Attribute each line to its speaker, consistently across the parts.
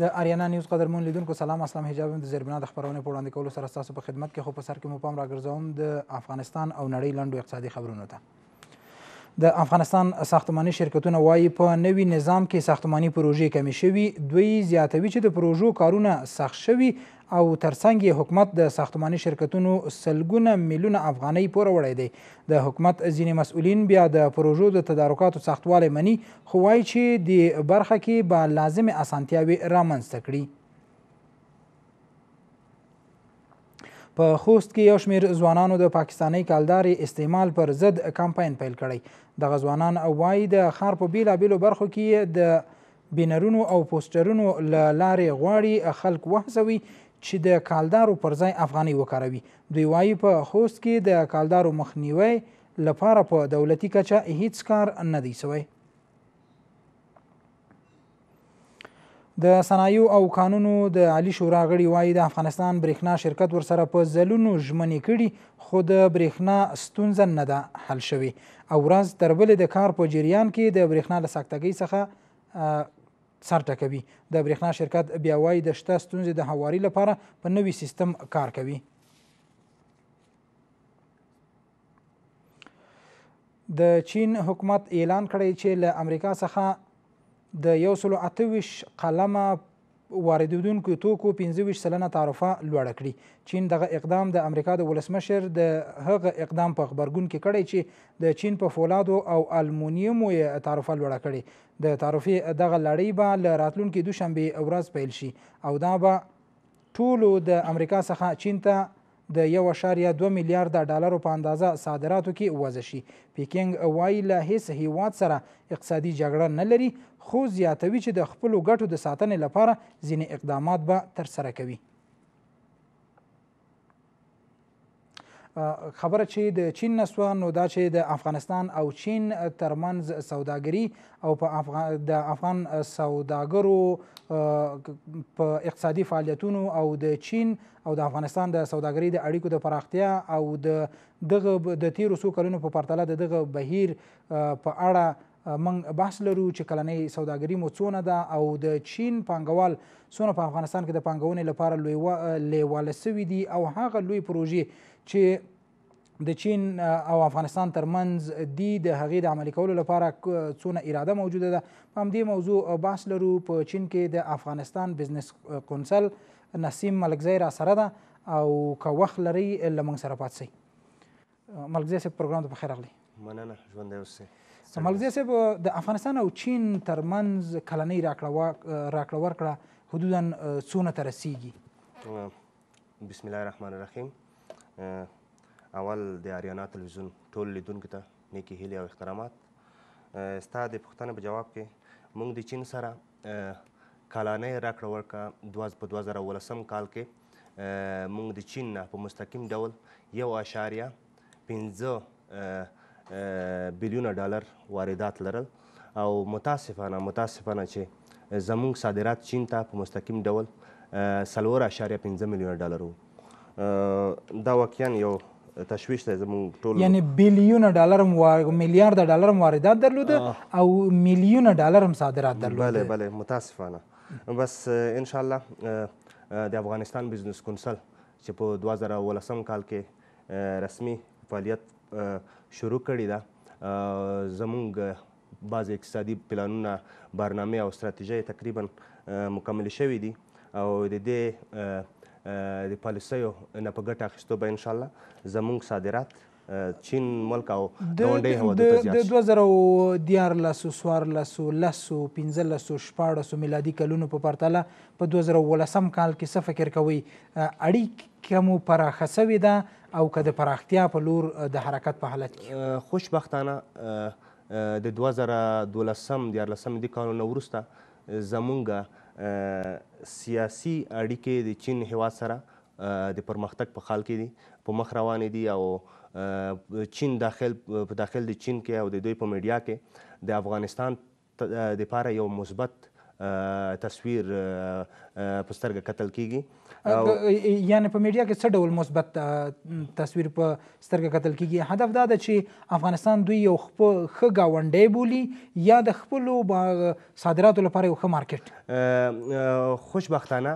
Speaker 1: د اریانا نیوز قدرمن لیدونکو سلام اسلام حجاب د زیربنا د خبرونه په وړاندې کولو سره تاسو په خدمت کې خو په سر کې مو پام راګرځوم د افغانستان او نړۍ لنډو اقتصادي خبرونو ته د افغانستان ساختماني شرکتونه وایي په نوي نظام کې ساختماني پروژې کمې شوي دوی زیاتوي چې د پروژو کارونه سخت شوي او ترڅنګ حکومت د ساختماني شرکتونو سلګونه میلیونه افغانۍ پوره وړی دی د حکومت ځینې مسؤلین بیا د پروژو د تدارکاتو سختوالی مني خو وایي چې د برخه کې به لازمې اسانتیاوې رامنځته کړي په خوست کې یو شمیر ځوانانو د پاکستاني کالدارې استعمال پر ضد کمپاین پیل کړی دغه ځوانان وایي د ښار په بیلابیلو برخو کې د بینرونو او پوسټرونو له لارې غواړي خلک وهڅوي چې د کالدارو پر ځای افغاني وکاروي دوی وایي په خوست کې د کالدارو مخنیوي لپاره په دولتي کچه هیڅ کار نه دی سوی د صنایع او قانونو د عالی شورا غړي وایي د افغانستان برېښنا شرکت ورسره په زلونو ژمنې کړي خو د برېښنا ستونزه نه ده حل شوي او ورځ تر بلې د کار په جریان کې د برېښنا له ساکتګۍ څخه سر ټکوي د برېښنا شرکت بیا وایي د شته ستونزې د هواري لپاره په نوي سیستم کار کوي د چین حکومت اعلان کړی چې له امریکا څخه د 128 قلمه واردیدونکو توکو 25 سلنه تعرفه لوړه کړي چین دغه اقدام د امریکا د ولسمشر د هغه اقدام په خبرګون کې کړی چې د چین په فولادو او المونیمو یې تعرفه لوړه کړي د تعرفې دغه لړۍ به له راتلونکي دوشنبې ورځ پیل شي او دا به ټولو د امریکا څخه چین ته د 1.2 میلیارډ ډالرو په اندازه صادراتو کې وضع شي پیکینګ وایي له هیڅ هیواد سره اقتصادي جګړه نه لري خو زیاتوي چې د خپلو ګټو د ساتنې لپاره ځینې اقدامات به ترسره کوي خبره چې د چین نسو نو دا چې د افغانستان او چین ترمنځ سوداګري او په افغان د افغان سوداګرو په اقتصادي فعالیتونو او د چین او د افغانستان د سوداګري د اړیکو د پراختیا او د دغه د تیرو سو کلونو په پرتله د دغه بهیر په اړه من بحث لرو چې کلنۍ سوداګري مو څونه ده او د چین پانګوال څونه په پا افغانستان کې د پانګونې لپاره لیواله سوي دي او هغه لوی پروژې چې د چین او افغانستان ترمنځ دی د هغې د عملي کولو لپاره څونه اراده موجوده ده په همدې موضوع بحث لرو په چین کې د افغانستان بزنس کونسل نسیم ملکزی را سره ده او که وخت لرئ له موږ سره پاتې سئ ملکزی صاحب پروګرام ته پخیر راغلی
Speaker 2: مننه ژوندی اوسئ
Speaker 1: ملکزی صاحب د افغانستان او چین ترمنځ کلنۍ راکړه ورکړه حدودا څونه ته رسیږي
Speaker 2: بسم الله الرحمن الرحیم اول د آریانا تلویزیون ټول لیدونکو ته نیکی هیلې او احترامات ستا د پوښتنې په جواب کې موږ د چین سره کالانۍ راکړه ورکړه دوه په دوه زره اوولسم کال کې موږ د چین نه په مستقیم ډول یو اشاریه پنځه بلیونه ډالر واردات لرل او متاسفانه متاسفانه چې زموږ صادرات چین ته په مستقیم ډول څلور اشاریه پنځه میلیونه ډالر وو دا واقعا یو تشویش دی زموږ ټول یعنی
Speaker 1: بلیونه ډالر میلیارډ ډالر واردات درلوده او میلیونه ډالر هم صادرات درلوده بله
Speaker 2: بله متاسفانه بس ان شاء الله د افغانستان بزنس کونسل چې په 2018 کال کې رسمي فعالیت شروع کړی دا زموږ بعض اقتصادي پلانونه برنامه او استراتیژي تقریبا مکمل شوې دي او د دې د پالیسیو نه په ګټه اخیستو به انشاءالله زموږ صادرات چین ملک او ګاونډي هېوادو ته زیات
Speaker 1: د 2014 سوارلسو لسو پنځلسو شپاړسو میلادي کلونو په پرتله په 2018 کال کې څه فکر کوئ اړیکه مو پراخه سوې ده او که د پراختیا په لور د حرکت
Speaker 2: په حالت کې خوشبختانه د 2012 دیارلسم دی کالونو وروسته زمونږ سیاسي اړیکې د چین هیواد سره د پرمختګ په خال کې دي په مخ روانې دي او چین داخل په داخل د چین کې او د دوی په میډیا کې د افغانستان د لپاره یو مثبت تصویر په سترګه کتل کیږي
Speaker 1: یعنی په میډیا کې څه ډول مثبت تصویر په سترګه کتل کیږي هدف دا ده چې افغانستان دوی یو خپل ښه گاونډي بولي یا د خپلو صادراتو لپاره یو ښه
Speaker 2: مارکیټ خوشبختانه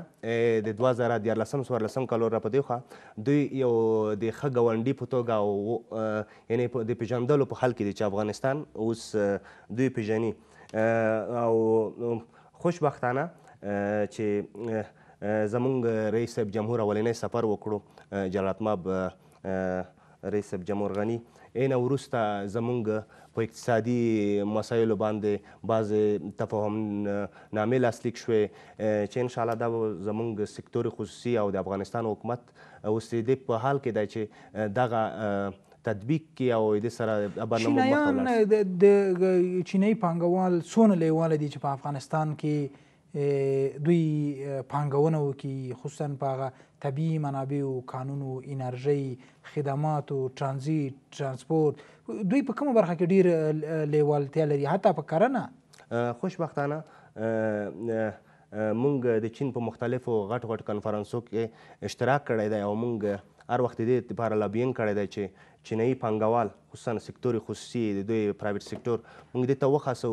Speaker 2: د 2014 سوارلسم کال را پدې خو دوی یو د ښه گاونډي په توګه او یعنی د پیژندلو په حل کې چې افغانستان اوس دوی پیژني او خوشبختانه چې زمونږ رئیس صاحب جمهور اولنی سفر وکړو جلالتماب رئیس صاحب جمهور غني اینه وروسته زمونږ په اقتصادي مسایلو باندې بعضې تفاهم نامې لاسلیک شوې چې انشاءالله دا زمونږ سکتور خصوصي او د افغانستان حکومت اوس د په حال کې دی چې دغه تطبیق کی او د سره برنامه مخته
Speaker 1: د چینی پانګوال سونه لیواله دي چې په افغانستان کې دوی پانګونه وکړي خصوصا په هغه طبیعي منابعو قانونو انرژي خدماتو ترانزیت ترانسپورت دوی په کومه برخه کې ډیر لیوالتیا لري حتی په کرنه
Speaker 2: خوشبختانه مونږ د چین په مختلفو غټ غټ کنفرانسو کې اشتراک کړی دی او مونږ هر وخت دې لپاره لابینګ کړی دی چې چینایي پانګوال خصوصا سکتور خصوصي د دوی پرایویټ سکتور موږ دې ته وخاصو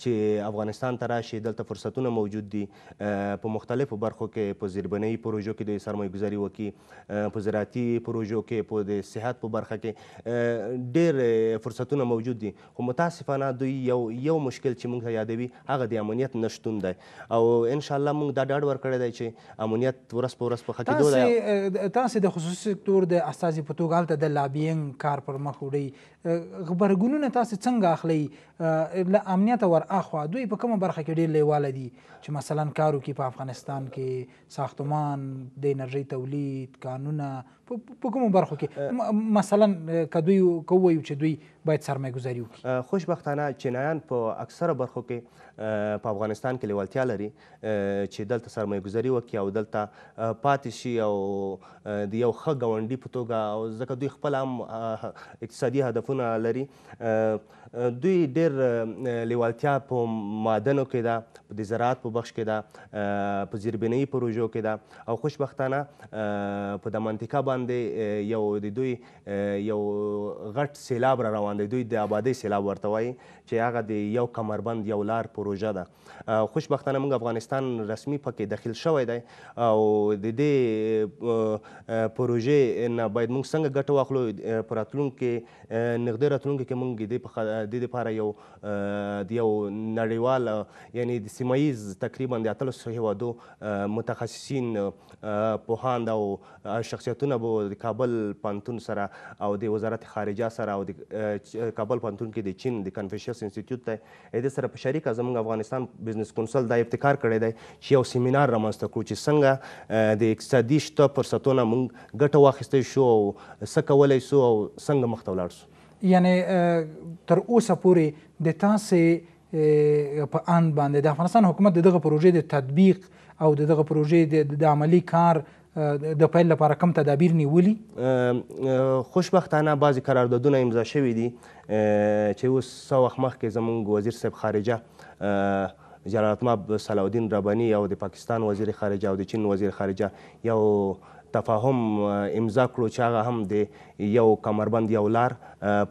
Speaker 2: چې افغانستان ته راشي دلته فرصتونه موجود دي په مختلفو برخو کې په زیربنایي پروژو کې د سرمایه‌ګذاري وکړي په زراعتي پروژو کې په د صحت په برخه کې ډېر فرصتونه موجود دي خو متاسفانه دوی یو یو مشکل چې موږ یادوي هغه د امنیت نشتون دی او ان شاء الله موږ دا ډاډ ورکړی دی چې امنیت ورس په ورس په خکېدو
Speaker 1: دی تاسو د خصوصي سکتور د استازي په توګه هلته د لابینګ کار پر مخ وړي خبرګونونه تاسو څنګه اخلي له امنیت ور اخوا دوی په کومه برخه کې ډیر لیواله دي چې مثلا کارو کې په افغانستان کې ساختمان د انرژي تولید قانونه په کومه برخه کې
Speaker 2: مثلا کدوی کوي چې دوی باید سرمایه‌ګذاري وکړي خوشبختانه چینایان په اکثره برخو کې په افغانستان کې لیوالتیا لري چې دلته سرمایه‌ګذاري وکړي او دلته پاتې شي او د یو ښه ګاونډي په توګه او ځکه دوی خپل هم اقتصادي هدفونه ارزښتونه لري دوی ډېر لیوالتیا په معدنو کې ده په د زراعت په بخش کې ده په زیربنایي پروژو کې ده او خوشبختانه په د منطقه باندې یو د دوی یو غټ سیلاب را روان دی دوی د آبادۍ سیلاب ورته وایي چې هغه د یو کمربند یو لار پروژه ده خوشبختانه موږ افغانستان رسمي پکې داخل شوی دی او د دې پروژې نه باید موږ څنګه ګټه واخلو په راتلونکي نږدې راتلونکي کې موږ د دې لپاره یو د یو نړیوال یعنی د سیمه ییز تقریبا د اتلسو هیوادو متخصصین پوهان او شخصیتونه به د کابل پانتون سره او د وزارت خارجه سره او د کابل پانتون کې د چین د کنفیوشس انسټیټیوټ ته دې سره په شریکه زموږ افغانستان بزنس کونسل دا ابتکار کړی دی چې یو سیمینار رامنځته کړو چې څنګه د اقتصادي شته فرصتونه موږ ګټه واخیستی شو او څه کولی سو او څنګه مخته ولاړ سو
Speaker 1: یعنی تر اوسه پورې د تاسې په اند باندې د افغانستان حکومت دغه پروژې د تطبیق او دغه پروژې د عملی کار د پیل لپاره کم تدابیر نیولي
Speaker 2: خوشبختانه بعضی قراردادونه امضا شوي دي چې اوس څه وخت مخکې زموږ وزیر صاحب خارجه جلالتمآب صلاح الدین رباني او د پاکستان وزیر خارجه او د چین وزیر خارجه یو تفاهم امضا کړو چې هغه هم د یو کمربند یو لار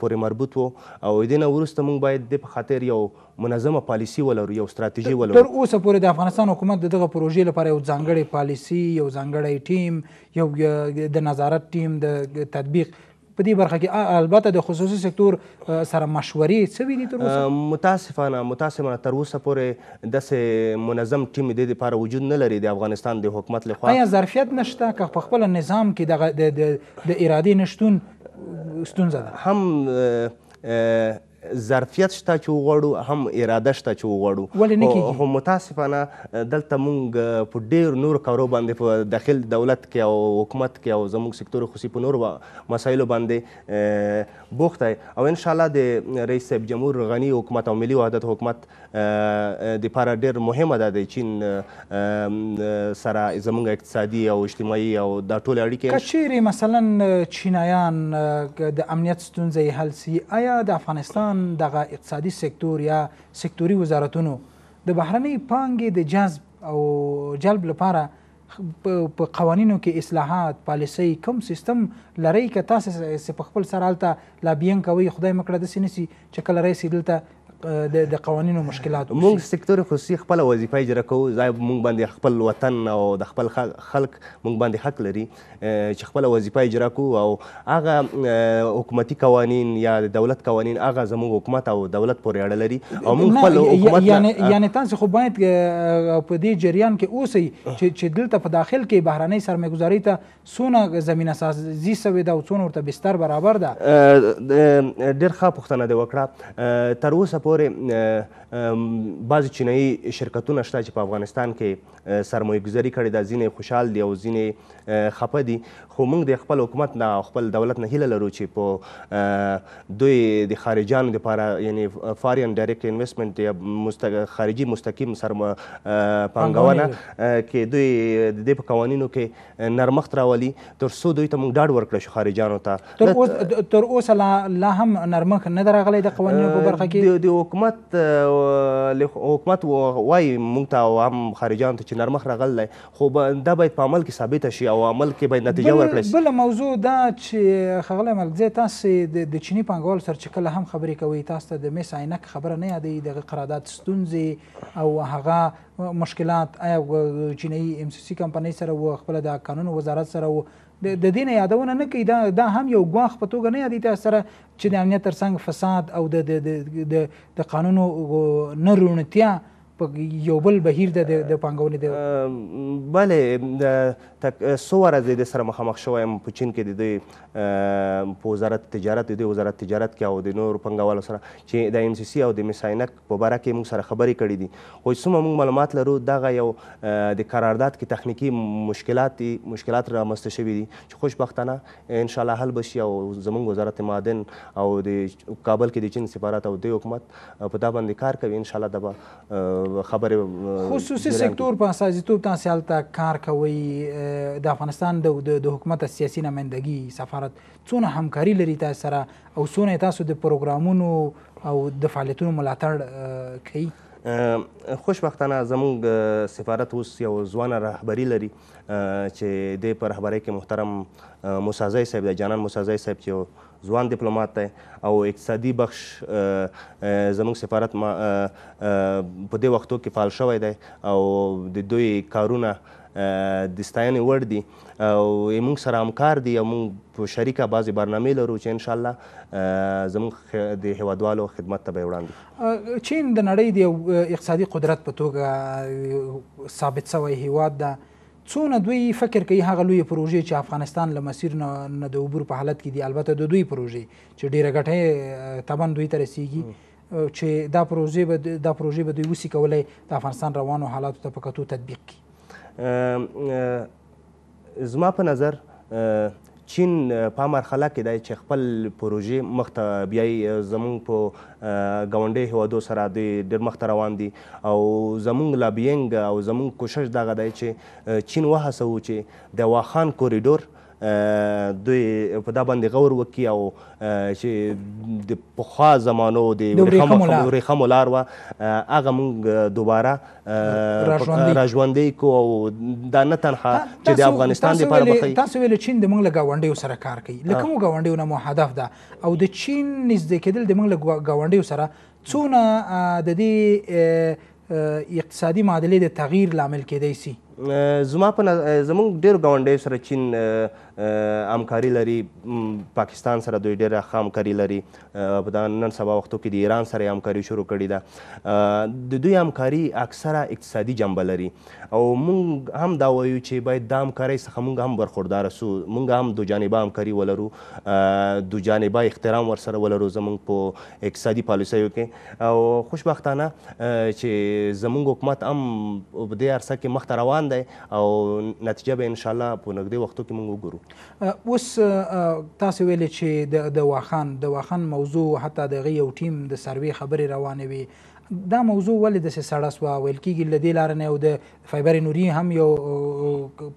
Speaker 2: پورې مربوط وو او دې نه وروسته موږ باید د په خاطر یو منظمه پالیسی ولرو یو ستراتیژي ولرو تر
Speaker 1: اوسه پورې د افغانستان حکومت دغه پروژې لپاره یو ځانګړی پالیسی یو ځانګړی ټیم یو د نظارت ټیم د تطبیق په دې برخه کې البته د خصوصي سکتور سره مشورې څه دي تر اوسه
Speaker 2: متاسفانه متاسفانه تر اوسه پورې داسې منظم ټیم د دې لپاره وجود نه لري د افغانستان د حکومت لخوا آیا
Speaker 1: ظرفیت نشته که په خپل نظام کې د د ارادې نشتون ستونزه
Speaker 2: ده هم ظرفیت شته چې وغواړو هم اراده شته چې وغواړو ولې نه کېږي خو متاسفانه دلته موږ په ډېر نور کارو باندې په داخل دولت کې او حکومت کې او زموږ سکتور خصوصي په نورو مسایلو باندې بوخت او ان شاء الله د رئیس صاحب جمهور غني حکومت او ملي وحدت حکومت د لپاره ډېر مهمه ده د چین سره زموږ اقتصادي او اجتماعي او دا ټول اړیکې
Speaker 1: کچېرې مثلا چینایان د امنیت ستونزې حل سي آیا د افغانستان هم دغه اقتصادي سکتور یا سکتوري وزارتونو د بهرنۍ پانګې د جذب او جلب لپاره په قوانینو کې اصلاحات پالیسي کوم سیستم لري که تاسو په خپل سره حالت لا بین کوي خدای مکړه د سینسي چې کله رئیس دلته د قوانینو مشکلات
Speaker 2: موږ سکتور خصوصي خپل وظیفه اجرا کوو ځای موږ باندې خپل وطن او د خپل خلک موږ باندې حق لري چې خپل وظیفه اجرا کوو او هغه حکومتي قوانین یا د دولت قوانین هغه زموږ حکومت او دولت پورې اړه لري او موږ خپل حکومت یعنی یعنی
Speaker 1: تاسو خو باید په دې جریان کې اوسئ چې چې دلته په داخل کې بهراني سرمایه‌ګذاري ته څونه زمينه سازي سوي ده او څونه ورته بستر برابر ده
Speaker 2: ډېر ښه پوښتنه دې وکړه تر اوسه پورې valore بعضی چینایي شرکتونه شته چې په افغانستان کې سرمایه ګذاري کړې ده ځینې خوشحال دي او ځینې خفه دي خو موږ د خپل حکومت نه خپل دولت نه هیله لرو چې په دوی د خارجانو لپاره یعنی فارین ډایرکټ انویسټمنټ یا خارجي مستقیم سرما پانګونه کې دوی د دې په قوانینو کې نرمښت راولي تر څو دوی ته موږ ډاډ ورکړو چې خارجانو ته
Speaker 1: تر اوسه لا هم نرمښت نه درغلی د قوانینو په برخه کې
Speaker 2: د حکومت حکومت وایي موږ ته او هم خارجیانو ته چې نرمښت راغلی خو دا باید په عمل کې ثابته شي او عمل کې باید نتیجه ورکړی شي
Speaker 1: بله موضوع دا چې ښاغلی ملکزی تاسې د چیني پانګوالو سره چې کله هم خبرې کوئ تاسو ته د مس عینک خبره نه یادوي د قرارداد ستونزې او هغه مشکلات آیا چینایي ام سی سی کمپنۍ سره و خپله د قانون وزارت سره و د دین یادونه نه کوي دا دا هم یو ګواخ په توګه نه یادی تر سره چې د امنیت ترڅنګ فساد او د د د قانونو نه رونتیا یو بل بهیر د د پانګونې
Speaker 2: د بله څو ورځې د سره مخامخ شوی یم په چین کې د دوی په وزارت تجارت د دوی وزارت تجارت کې او د نورو پانګوالو سره چې د ایم سی سی او د مس عینک په باره کې موږ سره خبرې کړې دي خو څومره موږ معلومات لرو دغه یو د قرارداد کې تخنیکي مشکلات دي مشکلات رامنځته شوي دي چې خوشبختانه انشاءالله حل به شي او زموږ وزارت معدن او د کابل کې د چین سفارت او د حکومت په دا باندې کار کوي انشاءالله دا به خبرې خصوصي سکتور
Speaker 1: په اساسیتوب تاسو هلته کار کوي د افغانستان د د حکومت سیاسي نمائندګي سفارت څونه همکاري لري تاسو سره او څونه تاسو د پروګرامونو او د فعالیتونو ملاتړ کوي
Speaker 2: خوشبختانه زموږ سفارت اوس یو ځوانه رهبری لري چې د په رهبری کې محترم موسازی صاحب د جانان موسازی صاحب چې ځوان ډیپلوماټ دی او اقتصادي بخش زموږ سفارت ما په دې وختو کې فعال شوی دی او د دوی کارونه د ستاینې وړ دي او موږ سره همکار دي او موږ په شریکه بعضې برنامې لرو چې انشاءالله زموږ د هیوادوالو خدمت ته به یې
Speaker 1: وړاندې چین د نړۍ د اقتصادي قدرت په توګه ثابت سوی هیواد ده څونه دوی فکر کوي هغه لوی پروژې چې افغانستان له مسیر نه د عبور په حالت کې دي البته د دوی پروژې چې ډیره ګټه تبن دوی ته رسیږي چې دا پروژې به دا پروژې به دوی وسی کولای د افغانستان روانو حالاتو ته په کتو تطبیق کی
Speaker 2: زما په نظر چین په مرحله کې دی چې خپل پروژې مخته بیایي زموږ په ګاونډي هیوادو سره دی ډېر مخته روان دي او زموږ لابینګ او زموږ کوشش دغه دی چې چین وهڅوو چې د واخان کوریډور دوی په دا باندې غور وکړي او چې د پخوا زمانو د ورېښمو لار وه هغه موږ دوباره راژوندې کو او دا نه تنها چې د افغانستان لپاره بخي
Speaker 1: تاسو ویل چین د موږ له ګاونډیو سره کار کوي له کومو ګاونډیو نه مو هدف ده او د چین نږدې کېدل د موږ له ګاونډیو سره څونه د دې اقتصادي معادلې د تغییر لامل کېدای شي
Speaker 2: زما په زمونږ ډېر ګاونډیو سره چین همکاري لري پاکستان سره دوی ډیره ښه همکاري لري په دا نن سبا وختو کې د ایران سره یې همکاري شروع کړې ده د دوی همکاري اکثره اقتصادي جنبه لري او موږ هم دا وایو چې باید دا همکارۍ څخه موږ هم برخوردار سو موږ هم دوجانبه همکاري ولرو دوجانبه احترام ورسره ولرو زموږ په اقتصادي پالیسیو کې او خوشبختانه چې زموږ حکومت هم په دې عرصه کې مخته روان دی او نتیجه به انشاءالله په نږدې وختو کې موږ وګورو
Speaker 1: اوس تاسو ویل چې د د واخان د واخان موضوع حتی د غي یو ټیم د سروي خبرې روانې وي دا موضوع ولې د سړه سو ویل کېږي لدې لار نه او د فایبر نوري هم یو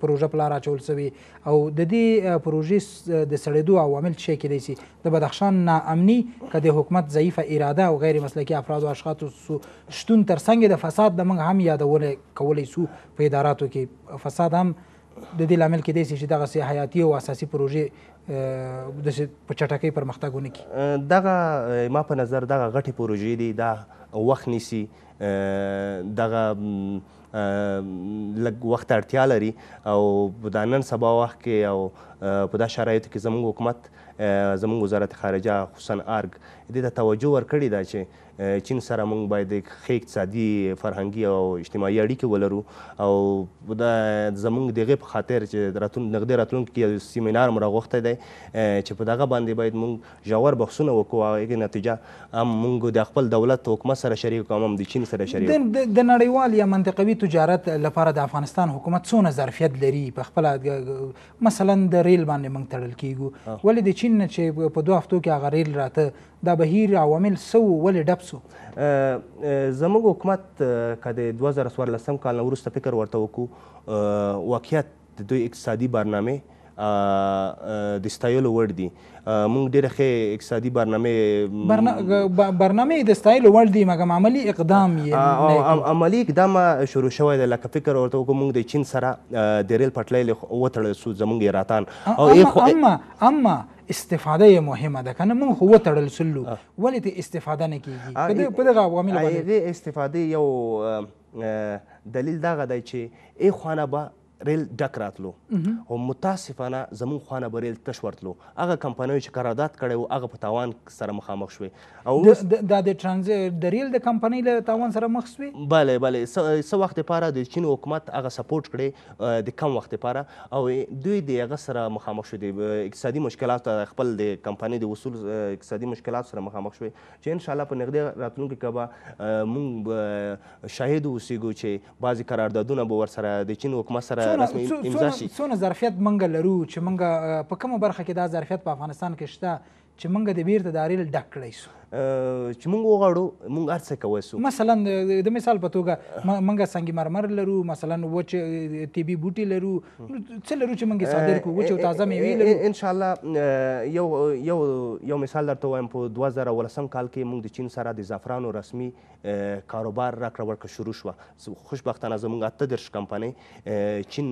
Speaker 1: پروژه پلان راچول سوي او د دې پروژې د سړېدو عوامل څه کې دي سي د بدخشان ناامني کده حکومت ضعیفه اراده او غیر مسلکي افراد او اشخاص شتون ترڅنګ د فساد د منګ هم یادونه کولای سو په اداراتو کې فساد هم د دې لامل کېدای شي چې دغه حیاتي او اساسي پروژې د په چټکۍ پرمختګ ونه کړي
Speaker 2: دغه ما په نظر دغه غټې پروژې دي دا وخت نیسي دغه لږ وخت اړتیا لري او د نن سبا وخت کې او په دا شرایطو کې زموږ حکومت زموږ وزارت خارجه خصوصا ارګ دې ته توجه ورکړې ده چې چین سره موږ باید ښه اقتصادي فرهنګي او اجتماعي اړیکې ولرو او دا زموږ د هغې په خاطر چې راتلون نږدې راتلونکي کې یو سیمینار مو راغوښتی دی چې په دغه باندې باید موږ ژور بحثونه وکړو او هغې نتیجه هم موږ د خپل دولت حکومت سره شریک کړو هم د چین سره شریک
Speaker 1: د نړیوال یا منطقوي تجارت لپاره د افغانستان حکومت څونه ظرفیت لري په خپله مثلا د ریل باندې موږ تړل کیږو ولې د چین نه چې په دوه هفتو کې هغه ریل راته دا بهیر عوامل سو ولې ډب سو
Speaker 2: زموږ حکومت که د 2014 کال نه وروسته فکر ورته وکړو واقعیت د دوی اقتصادي برنامه د ستایلو وړ دي موږ ډېره ښې اقتصادي برنامه
Speaker 1: برنامه د ستایلو وړ دي مګم عملی اقدام یې
Speaker 2: عملی اقدام شروع شوی دی لکه فکر ورته وکړو موږ د چین سره د ریل پټلۍ وتړل سو زموږ ایراتان او اما
Speaker 1: اما استفاده مهمه ده کنه موږ هو تړل سلو ولې ته استفاده نه کیږي په دغه عوامل باندې
Speaker 2: استفاده یو دلیل دغه دی چې ای خوانه به ریل ډک راتلو او متاسفانه زمون خوانه به ریل تش ورتلو هغه کمپنیو چې قرارداد کړی و هغه په تاوان سره مخامخ شوې او دا د ترانزیت د ریل د کمپنۍ له تاوان سره مخ شوې بله بله څه وخت لپاره د چین حکومت هغه سپورټ کړی د کم وخت لپاره او دوی د هغه سره مخامخ شو دي اقتصادي مشکلات خپل د کمپنۍ د وصول اقتصادي مشکلات سره مخامخ شوې چې ان شاء الله په نږدې راتلونکي کې به مونږ شاهد اوسېږو چې بعضي قراردادونه به ورسره د چین حکومت سره رسمي امضا شي
Speaker 1: څونه ظرفیت منګه لرو چې منګه په کومه برخه کې دا ظرفیت په افغانستان کې شته چې منګه د بیرته د اړیل ډک
Speaker 2: کړی شو چې موږ وغواړو موږ هر څه کولی شو مثلا د مثال په توګه
Speaker 1: موږ سنگ مرمر لرو مثلا وچ طبي بوټي لرو څه لرو چې موږ صادر کوو وچ او تازه میوې لرو
Speaker 2: ان شاء الله یو یو یو مثال درته وایم په 2018 کال کې موږ د چین سره د زعفرانو رسمي کاروبار راکړه ورکړه شروع شوه خوشبختانه زموږ اته درش کمپنۍ چین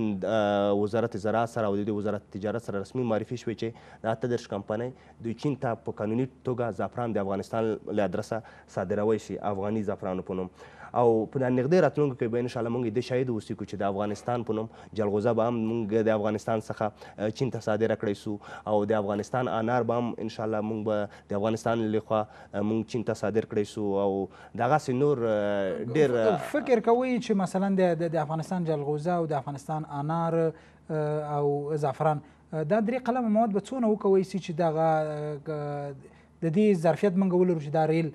Speaker 2: وزارت زراعت سره او د وزارت تجارت سره رسمي معرفي شوې چې اته درش کمپنۍ د چین ته په قانوني توګه زعفران د افغانستان افغانستان له ادرسه صادروي شي افغاني زعفرانو په نوم او په نږدې راتلونکو کې به انشاءالله موږ د شاهد اوسو چې د افغانستان په نوم جلغوزه به هم موږ د افغانستان څخه چین ته صادره کړی سو او د افغانستان انار به هم انشاءالله موږ به د افغانستان لخوا موږ چین ته صادر کړی سو او دغسې نور ډیر فکر
Speaker 1: کوئ چې مثلا د افغانستان جلغوزه او د افغانستان انار او زعفران دا درې قلمه مواد به څونه وکوی سي چې دغه د دې ظرفیت موږ ولرو چې دا ریل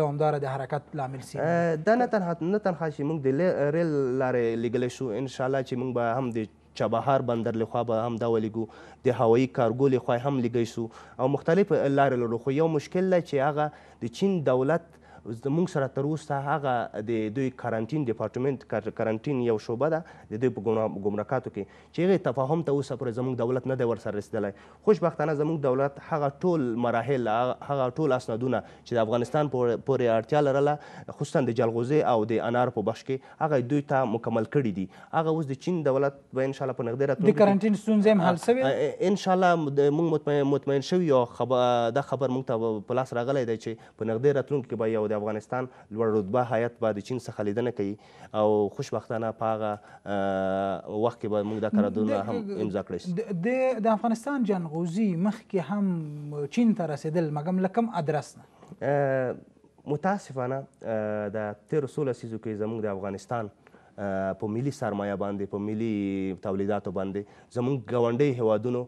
Speaker 1: دوامداره د حرکت لامل سي
Speaker 2: دا نه تنها نه تنها چې موږ د ریل لارې لګلې شو ان شاء الله چې موږ به هم د چابهار بندر لخوا به هم دا ولګو د هوایي کارګو لخوا هم لګی شو او مختلف لارې لرو خو یو مشکل دی چې هغه د چین دولت زموږ سره تر اوسه هغه د دوی کارانټین ډپارټمنټ کارانټین یو شوبه ده د دوی په ګمرکاتو کې چې هغې تفاهم ته اوسه پورې زموږ دولت نه دی ورسره رسېدلی خوشبختانه زموږ دولت هغه ټول مراحل هغه ټول اسنادونه چې د افغانستان پورې اړتیا لرله خصوصا د جلغوزې او د انار په بخش کې هغه دوی ته مکمل کړي دي هغه اوس د چین دولت به انشاءالله په نږدې راتلونکي د کارانټین ستونزې هم حل شوې انشاءالله موږ مطمئن شوي او دا خبر موږ ته په لاس راغلی دی چې په نږدې راتلونکي کې به یو د افغانستان لوړ رتبه هیات به د چین څخه لیدنه کوي او خوشبختانه په هغه وخت کې به موږ دا قراردادونه هم امضا کړی
Speaker 1: شي د افغانستان جنغوزي مخکې هم چین ته رسېدل مګم
Speaker 2: له کوم ادرس نه متاسفانه د تیرو څو لسیزو کې زموږ د افغانستان په ملي سرمایه باندې په ملي تولیداتو باندې زموږ ګاونډي هیوادونو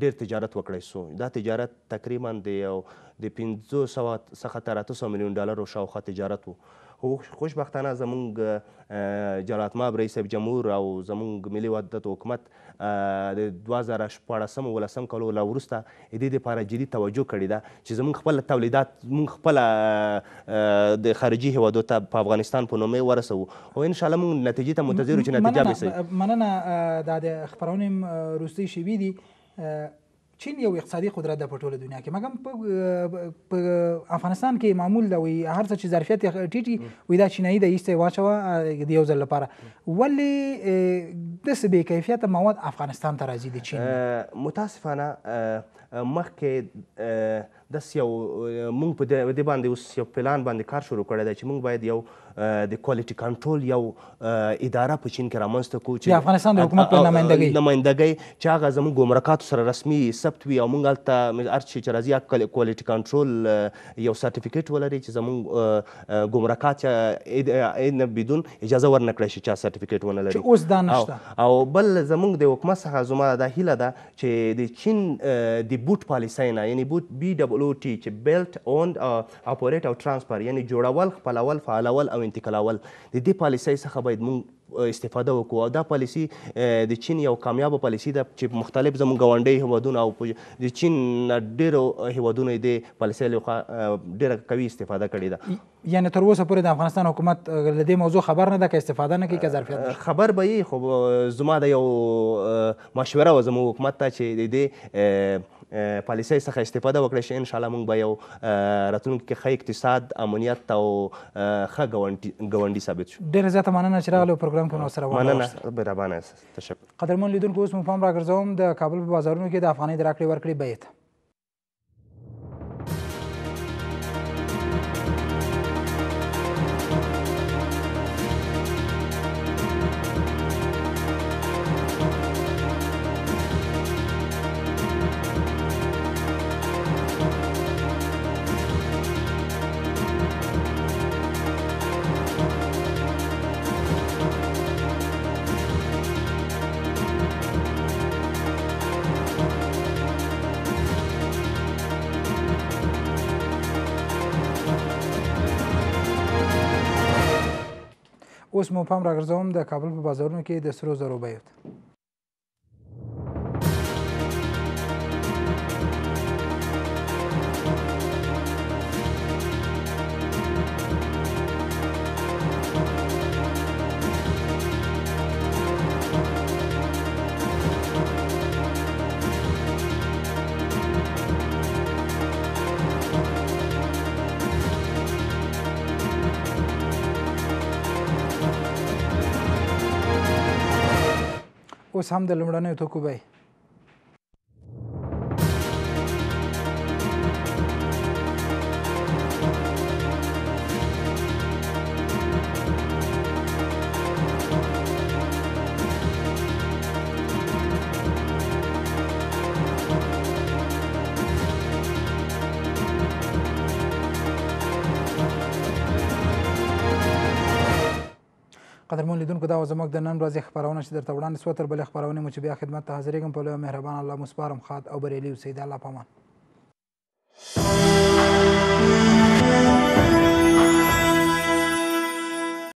Speaker 2: ډیر تجارت وکړی سو دا تجارت تقریبا د یو د 500 څخه تر 800 میلیون ډالرو شاوخوا تجارت و خو خوشبختانه زمونږ جراتماب رئیس جمهور او زمونږ ملي وحدت حکومت د 2014 ولسم کلو له وروسته دې لپاره جدي توجه کړې ده چې زمونږ خپل تولیدات مونږ خپل د خارجي هیوادو ته په افغانستان په نومه ورسو او ان شاء الله مونږ نتیجې ته منتظر یو چې نتیجه به سي
Speaker 1: مننه د خبرونه روسي شوي دي چین یو اقتصادي قدرت ده په ټوله دنیا کې مګم په افغانستان کې معمول ده وي هر څه چې ظرفیت ټیټي وي دا چینایي د ایسته واچوه د یو ځل لپاره ولی داسې بې کیفیته مواد افغانستان ته راځي د چین
Speaker 2: متاسفانه مخکې داس یو موږ په دې باندې اوس یو پلان باندې کار شروع کړی دی چې موږ باید یو د کوالټي کنټرول یو uh, اداره په چین کې رامنځته کو چې د افغانستان د حکومت په نمائندګۍ نمائندګۍ چې هغه زموږ ګمرکاتو سره رسمي ثبت وي او موږ هلته هر چې راځي کوالټي کنټرول uh، یو سرټیفیکیټ ولري چې زموږ uh، ګمرکات بدون اجازه ورنکړی شي چا سرټیفیکیټ ونه لري اوس دا نشته او بل زموږ د حکومت څخه زما دا هیله ده چې د چین د بوټ پالیسۍ نه یعنی بوټ بي ډبل او ټي چې بیلټ اوند اپریټ او ترانسفر یعنی جوړول خپلول فعالول او او انتقالول د دې پالیسۍ څخه باید موږ استفاده وکړو او دا پالیسي د چین یو کامیابه پالیسي ده چې مختلف زموږ ګاونډي هیوادونه او د چین ډیرو هیوادونو د پالیسۍ لخوا ډیره قوي استفاده کړې ده
Speaker 1: یعنی تر اوسه پورې د افغانستان حکومت له دې موضوع خبر نه ده که استفاده نه کوي که ظرفیت
Speaker 2: خبر به یې خو زما د یو مشوره و زموږ حکومت ته چې د دې پالیسۍ څخه استفاده وکړی شي ان شاء الله موږ به یو راتلونکي کې ښه اقتصاد امنیت او ښه ګاونډي ثابت شو
Speaker 1: ډېره زیاته مننه چې راغلې پروګرام کې نو سره مننه
Speaker 2: بېربانه تشکر
Speaker 1: قدرمن لیدونکو اوس مو پام راګرځوم د کابل په بازارونو کې د افغانۍ د راکړې ورکړې بیې ته اوس مو پام راګرځوم د کابل په بازارونو کې د سرو زرو بیې اوس هم د لومړنیو توکو بیې قدرمن لیدونکو دا زموږ د نن ورځې خبرونه چې درته وړاندې سوه تر بلې خبرونې مو چې بیا خدمت ته حاضرېږم په لویه مهربان الله مو سپارم ښاد او بریالي اوسئ د الله په امان